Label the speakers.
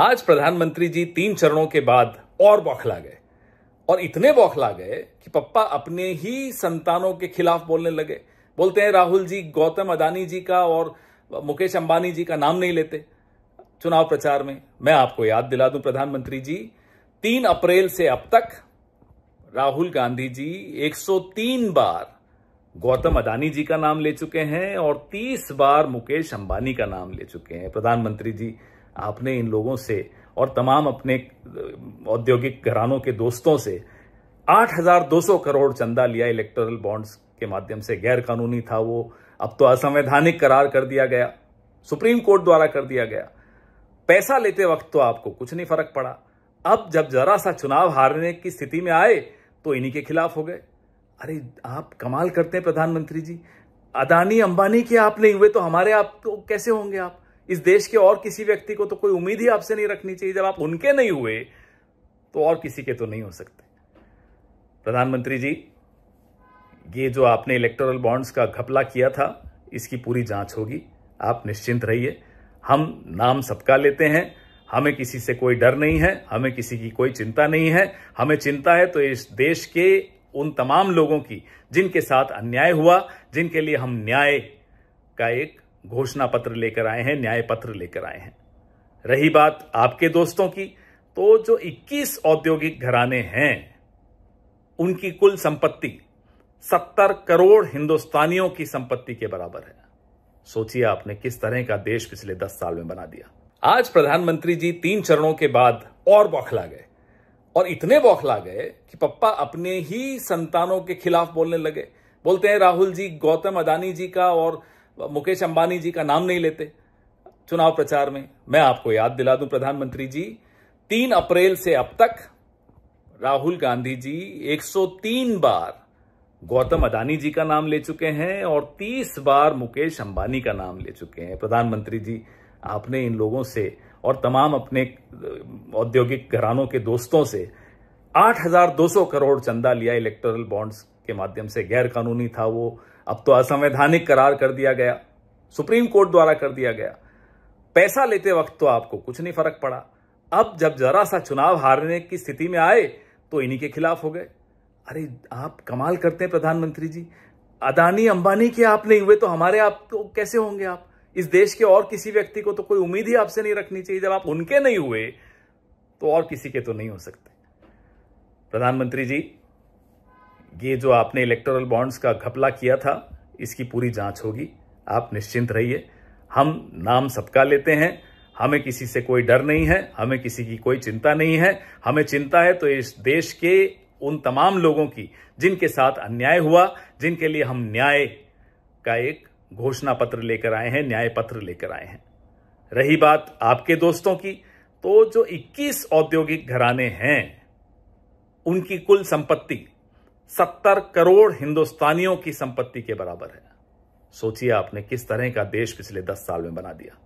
Speaker 1: आज प्रधानमंत्री जी तीन चरणों के बाद और बौखला गए और इतने बौखला गए कि पप्पा अपने ही संतानों के खिलाफ बोलने लगे बोलते हैं राहुल जी गौतम अदानी जी का और मुकेश अंबानी जी का नाम नहीं लेते चुनाव प्रचार में मैं आपको याद दिला दूं प्रधानमंत्री जी तीन अप्रैल से अब तक राहुल गांधी जी 103 बार गौतम अदानी जी का नाम ले चुके हैं और 30 बार मुकेश अंबानी का नाम ले चुके हैं प्रधानमंत्री जी आपने इन लोगों से और तमाम अपने औद्योगिक घरानों के दोस्तों से 8,200 करोड़ चंदा लिया इलेक्टोरल बॉन्ड्स के माध्यम से गैर कानूनी था वो अब तो असंवैधानिक करार कर दिया गया सुप्रीम कोर्ट द्वारा कर दिया गया पैसा लेते वक्त तो आपको कुछ नहीं फर्क पड़ा अब जब जरा सा चुनाव हारने की स्थिति में आए तो इन्हीं के खिलाफ हो गए अरे आप कमाल करते हैं प्रधानमंत्री जी अदानी अंबानी के आप नहीं हुए तो हमारे आप तो कैसे होंगे आप इस देश के और किसी व्यक्ति को तो कोई उम्मीद ही आपसे नहीं रखनी चाहिए जब आप उनके नहीं हुए तो और किसी के तो नहीं हो सकते प्रधानमंत्री जी ये जो आपने इलेक्टोरल बॉन्ड्स का घपला किया था इसकी पूरी जांच होगी आप निश्चिंत रहिए हम नाम सबका लेते हैं हमें किसी से कोई डर नहीं है हमें किसी की कोई चिंता नहीं है हमें चिंता है तो इस देश के उन तमाम लोगों की जिनके साथ अन्याय हुआ जिनके लिए हम न्याय का एक घोषणा पत्र लेकर आए हैं न्याय पत्र लेकर आए हैं रही बात आपके दोस्तों की तो जो 21 औद्योगिक घराने हैं उनकी कुल संपत्ति 70 करोड़ हिंदुस्तानियों की संपत्ति के बराबर है सोचिए आपने किस तरह का देश पिछले 10 साल में बना दिया आज प्रधानमंत्री जी तीन चरणों के बाद और बौखला गए और इतने बौखला गए कि पप्पा अपने ही संतानों के खिलाफ बोलने लगे बोलते हैं राहुल जी गौतम अदानी जी का और मुकेश अंबानी जी का नाम नहीं लेते चुनाव प्रचार में मैं आपको याद दिला दूं प्रधानमंत्री जी तीन अप्रैल से अब तक राहुल गांधी जी 103 बार गौतम अदानी जी का नाम ले चुके हैं और 30 बार मुकेश अंबानी का नाम ले चुके हैं प्रधानमंत्री जी आपने इन लोगों से और तमाम अपने औद्योगिक घरानों के दोस्तों से 8,200 करोड़ चंदा लिया इलेक्टोरल बॉन्ड्स के माध्यम से गैर कानूनी था वो अब तो असंवैधानिक करार कर दिया गया सुप्रीम कोर्ट द्वारा कर दिया गया पैसा लेते वक्त तो आपको कुछ नहीं फर्क पड़ा अब जब जरा सा चुनाव हारने की स्थिति में आए तो इन्हीं के खिलाफ हो गए अरे आप कमाल करते हैं प्रधानमंत्री जी अदानी अंबानी के आप नहीं हुए तो हमारे आप तो कैसे होंगे आप इस देश के और किसी व्यक्ति को तो कोई उम्मीद ही आपसे नहीं रखनी चाहिए जब आप उनके नहीं हुए तो और किसी के तो नहीं हो सकते प्रधानमंत्री जी ये जो आपने इलेक्टोरल बॉन्ड्स का घपला किया था इसकी पूरी जांच होगी आप निश्चिंत रहिए हम नाम सबका लेते हैं हमें किसी से कोई डर नहीं है हमें किसी की कोई चिंता नहीं है हमें चिंता है तो इस देश के उन तमाम लोगों की जिनके साथ अन्याय हुआ जिनके लिए हम न्याय का एक घोषणा पत्र लेकर आए हैं न्याय पत्र लेकर आए हैं रही बात आपके दोस्तों की तो जो 21 औद्योगिक घराने हैं उनकी कुल संपत्ति सत्तर करोड़ हिंदुस्तानियों की संपत्ति के बराबर है सोचिए आपने किस तरह का देश पिछले दस साल में बना दिया